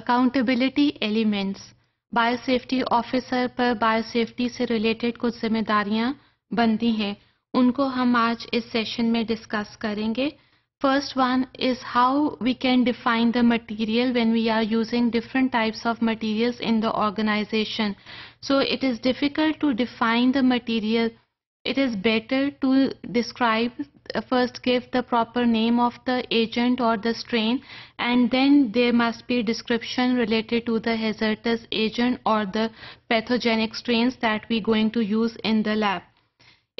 Accountability elements biosafety officer पर biosafety से related कुछ जिम्मेदारियां बनती हैं उनको हम आज इस सेशन में डिस्कस करेंगे first one is how we can define the material when we are using different types of materials in the organization so it is difficult to define the material it is better to describe uh, first give the proper name of the agent or the strain and then there must be description related to the hazardous agent or the pathogenic strains that we going to use in the lab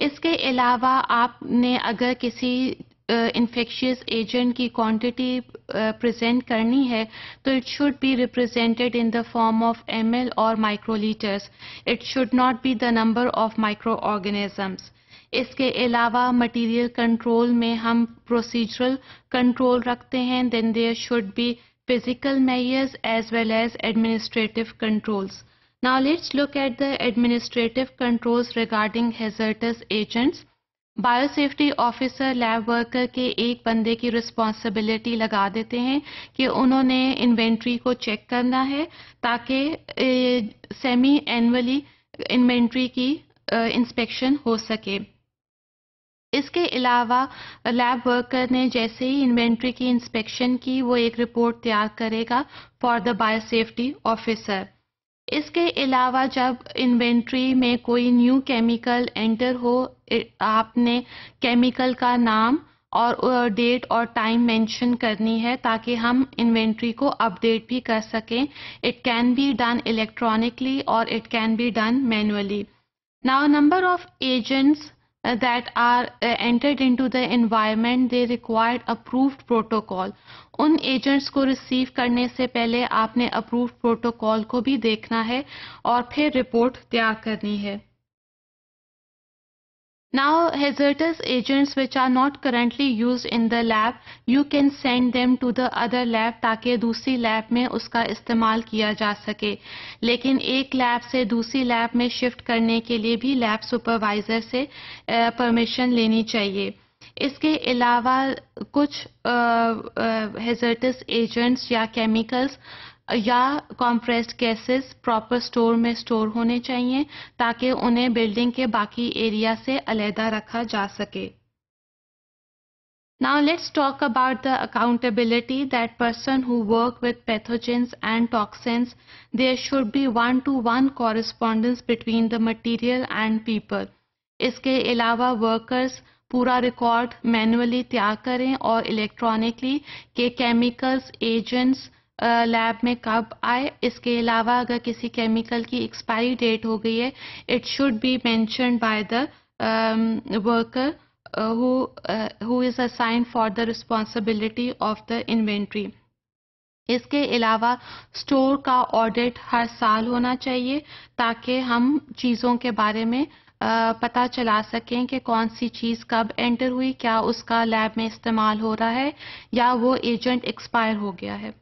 इसके अलावा आपने अगर किसी infectious agent की quantity present करनी है तो it should be represented in the form of M L और microlitres it should not be the number of micro organisms इसके अलावा मटेरियल कंट्रोल में हम प्रोसीजरल कंट्रोल रखते हैं then there should be physical measures as well as administrative controls Now let's look at the administrative controls regarding hazardous agents. Biosafety officer lab worker के एक बंदे की रिस्पॉन्सिबिलिटी लगा देते हैं कि उन्होंने इन्वेंट्री को चेक करना है ताकि सेमी एनुअली इन्वेंट्री की इंस्पेक्शन हो सके इसके अलावा लैब वर्कर ने जैसे ही इन्वेंट्री की इंस्पेक्शन की वो एक रिपोर्ट तैयार करेगा फॉर द बायोसेफ्टी ऑफिसर इसके अलावा जब इन्वेंट्री में कोई न्यू केमिकल एंटर हो आपने केमिकल का नाम और डेट और टाइम मेंशन करनी है ताकि हम इन्वेंट्री को अपडेट भी कर सकें it can be done electronically और it can be done manually now number of agents that are entered into the environment they required approved protocol उन एजेंट्स को रिसीव करने से पहले आपने अप्रूव्ड प्रोटोकॉल को भी देखना है और फिर रिपोर्ट तैयार करनी है Now hazardous agents which are not currently used in the lab, you can send them to the other lab ताकि दूसरी lab में उसका इस्तेमाल किया जा सके लेकिन एक lab से दूसरी lab में shift करने के लिए भी lab supervisor से permission लेनी चाहिए इसके अलावा कुछ हेजर्टस एजेंट्स या केमिकल्स या कॉम्प्रेस्ड गैसेस प्रॉपर स्टोर में स्टोर होने चाहिए ताकि उन्हें बिल्डिंग के बाकी एरिया से अलहदा रखा जा सके Now let's talk about the accountability that person who work with pathogens and toxins there should be one to one correspondence between the material and people इसके अलावा workers पूरा रिकॉर्ड मैनुअली तैयार करें और इलेक्ट्रॉनिकली के केमिकल्स एजेंट्स लैब में कब आए इसके अलावा अगर किसी केमिकल की एक्सपायरी डेट हो गई है it should be mentioned by the worker who is assigned for the responsibility of the inventory इसके अलावा स्टोर का ऑडिट हर साल होना चाहिए ताकि हम चीज़ों के बारे में पता चला सकें कि कौन सी चीज़ कब एंटर हुई क्या उसका लैब में इस्तेमाल हो रहा है या वो एजेंट एक्सपायर हो गया है